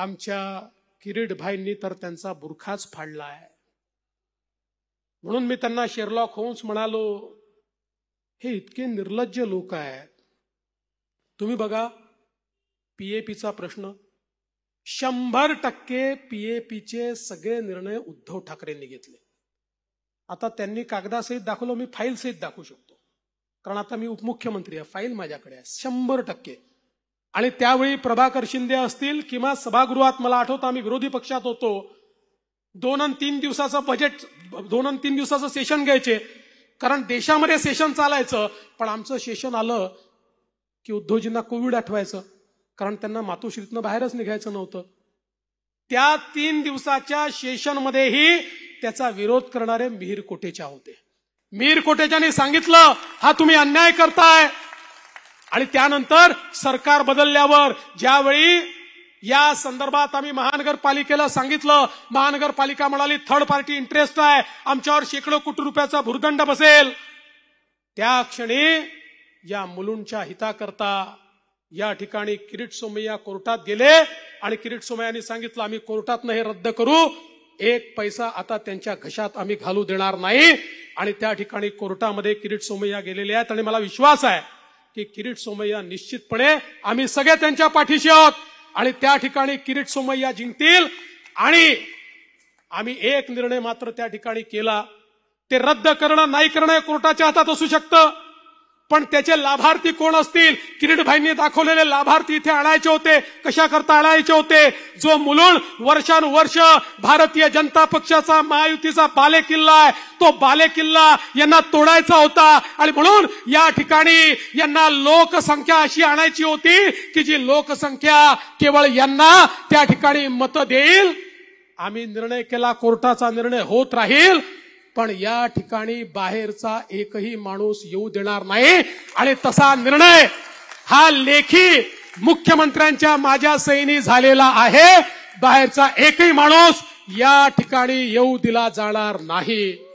आमच्या भाईंनी तर त्यांचा बुरखाच फाडला आहे म्हणून मी त्यांना शेरलॉक होम्स म्हणालो हे इतके निर्लज्ज लोक आहेत तुम्ही बघा पीएपीचा प्रश्न शंभर टक्के पीएपीचे सगळे निर्णय उद्धव ठाकरेंनी घेतले आता त्यांनी कागदासहित दाखवलं मी फाईल सहित दाखवू शकतो कारण आता मी उपमुख्यमंत्री आहे फाईल माझ्याकडे आहे शंभर टक्के आणि त्यावेळी प्रभाकर शिंदे असतील किंवा सभागृहात मला आठवतं आम्ही विरोधी पक्षात होतो दोन आणि तीन दिवसाचं बजेट दोन आणि तीन दिवसाचं सेशन घ्यायचे कारण देशामध्ये सेशन चालायचं पण आमचं सेशन आलं की उद्धवजींना कोविड आठवायचं कारण त्यांना मातोश्रीतनं बाहेरच निघायचं नव्हतं त्या तीन दिवसाच्या सेशनमध्येही त्याचा विरोध करणारे मिहीर कोटेच्या होते मिहीर कोटेच्याने सांगितलं हा तुम्ही अन्याय करताय आणि त्यानंतर सरकार बदलल्यावर ज्यावेळी या संदर्भात आम्ही महानगरपालिकेला सांगितलं महानगरपालिका म्हणाली थर्ड पार्टी इंटरेस्ट आहे आमच्यावर शेकडो कोटी रुपयाचा भूर्दंड बसेल त्या क्षणी या मुलूंच्या हिताकरता या ठिकाणी किरीट सोमय्या कोर्टात गेले आणि किरीट सोमय्यांनी सांगितलं आम्ही कोर्टात हे रद्द करू एक पैसा आता त्यांच्या घशात आम्ही घालू देणार नाही आणि त्या ठिकाणी कोर्टामध्ये किरीट सोमय्या गेलेले आहेत आणि मला विश्वास आहे की किरीट सोमय्या निश्चितपणे आम्ही सगळे त्यांच्या पाठीशी आहोत आणि त्या ठिकाणी किरीट सोमय्या जिंकतील आणि आम्ही एक निर्णय मात्र त्या ठिकाणी केला ते रद्द करणं नाही करणं कोर्टाच्या हातात असू शकतं पण त्याचे लाभार्थी कोण असतील भाईंनी दाखवलेले लाभार्थी इथे आणायचे होते कशा करता आणायचे होते जो मुलून वर्षानुवर्ष भारतीय जनता पक्षाचा महायुतीचा बाले किल्ला आहे तो बाले किल्ला यांना तोडायचा होता आणि म्हणून या ठिकाणी यांना लोकसंख्या अशी आणायची होती की जी लोकसंख्या केवळ यांना त्या ठिकाणी मत देईल आम्ही निर्णय केला कोर्टाचा निर्णय होत राहील पण या ठिकाणी बाहेरचा एकही माणूस येऊ देणार नाही आणि तसा निर्णय हा लेखी मुख्यमंत्र्यांच्या माझ्या सैनी झालेला आहे बाहेरचा एकही माणूस या ठिकाणी येऊ दिला जाणार नाही